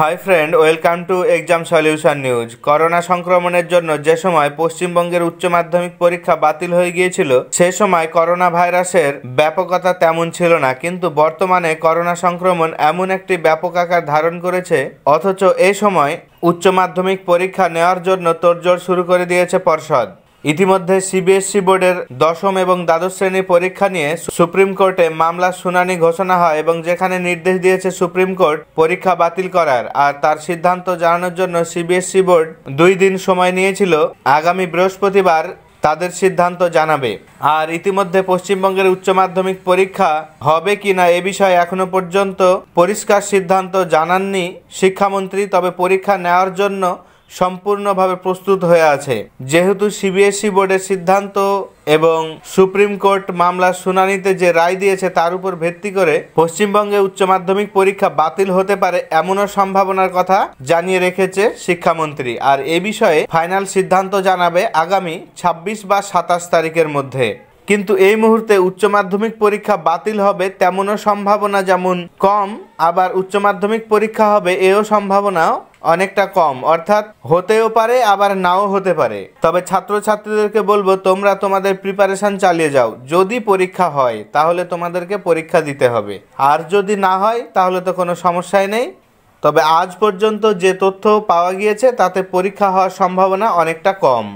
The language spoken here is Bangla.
high friend welcome to exam solution news corona সংক্রমণের জন্য যে সময় পশ্চিমবঙ্গের উচ্চ মাধ্যমিক পরীক্ষা বাতিল হয়ে গিয়েছিল সে সময় করোনা ভাইরাসের ব্যাপকতা তেমন ছিল না কিন্তু বর্তমানে করোনা সংক্রমণ এমন একটি ব্যাপক আকার ধারণ করেছে অথচ এ সময় উচ্চ মাধ্যমিক পরীক্ষা নেওয়ার জন্য তোড়জোড় শুরু করে দিয়েছে পর্ষদ ইতিমধ্যে সিবিএসসি e বোর্ডের দশম এবং দ্বাদশ শ্রেণীর পরীক্ষা নিয়ে সুপ্রিম কোর্টে মামলার শুনানি ঘোষণা হয় এবং যেখানে নির্দেশ দিয়েছে সুপ্রিম কোর্ট পরীক্ষা বাতিল করার আর তার সিদ্ধান্ত জানানোর জন্য সিবিএসসি e বোর্ড দুই দিন সময় নিয়েছিল আগামী বৃহস্পতিবার তাদের সিদ্ধান্ত জানাবে আর ইতিমধ্যে পশ্চিমবঙ্গের উচ্চ মাধ্যমিক পরীক্ষা হবে কি না এ বিষয়ে এখনো পর্যন্ত পরিষ্কার সিদ্ধান্ত জানাননি শিক্ষামন্ত্রী তবে পরীক্ষা নেওয়ার জন্য সম্পূর্ণভাবে প্রস্তুত হয়ে আছে যেহেতু সিবিএসই e বোর্ডের সিদ্ধান্ত এবং সুপ্রিম কোর্ট মামলার শুনানিতে যে রায় দিয়েছে তার উপর ভিত্তি করে পশ্চিমবঙ্গে উচ্চ মাধ্যমিক পরীক্ষা বাতিল হতে পারে এমনও সম্ভাবনার কথা জানিয়ে রেখেছে শিক্ষামন্ত্রী আর এ বিষয়ে ফাইনাল সিদ্ধান্ত জানাবে আগামী ২৬ বা সাতাশ তারিখের মধ্যে কিন্তু এই মুহূর্তে উচ্চ মাধ্যমিক পরীক্ষা বাতিল হবে তেমনও সম্ভাবনা যেমন কম আবার উচ্চ মাধ্যমিক পরীক্ষা হবে এও সম্ভাবনাও অনেকটা কম অর্থাৎ হতেও পারে আবার নাও হতে পারে তবে ছাত্রছাত্রীদেরকে বলবো তোমরা তোমাদের প্রিপারেশন চালিয়ে যাও যদি পরীক্ষা হয় তাহলে তোমাদেরকে পরীক্ষা দিতে হবে আর যদি না হয় তাহলে তো কোনো সমস্যাই নেই তবে আজ পর্যন্ত যে তথ্য পাওয়া গিয়েছে তাতে পরীক্ষা হওয়ার সম্ভাবনা অনেকটা কম